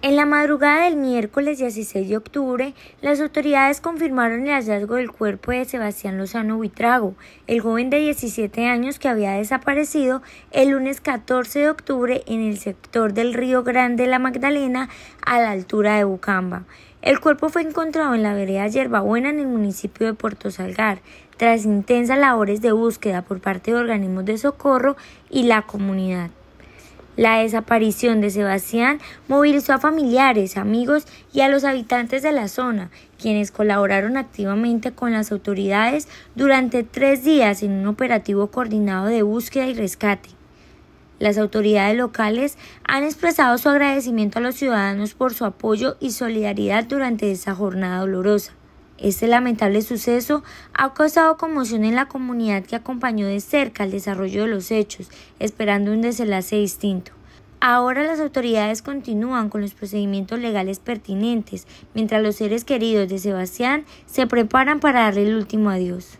En la madrugada del miércoles 16 de octubre, las autoridades confirmaron el hallazgo del cuerpo de Sebastián Lozano Buitrago, el joven de 17 años que había desaparecido el lunes 14 de octubre en el sector del Río Grande de la Magdalena, a la altura de Bucamba. El cuerpo fue encontrado en la vereda Yerbabuena en el municipio de Puerto Salgar, tras intensas labores de búsqueda por parte de organismos de socorro y la comunidad. La desaparición de Sebastián movilizó a familiares, amigos y a los habitantes de la zona, quienes colaboraron activamente con las autoridades durante tres días en un operativo coordinado de búsqueda y rescate. Las autoridades locales han expresado su agradecimiento a los ciudadanos por su apoyo y solidaridad durante esta jornada dolorosa. Este lamentable suceso ha causado conmoción en la comunidad que acompañó de cerca el desarrollo de los hechos, esperando un desenlace distinto. Ahora las autoridades continúan con los procedimientos legales pertinentes, mientras los seres queridos de Sebastián se preparan para darle el último adiós.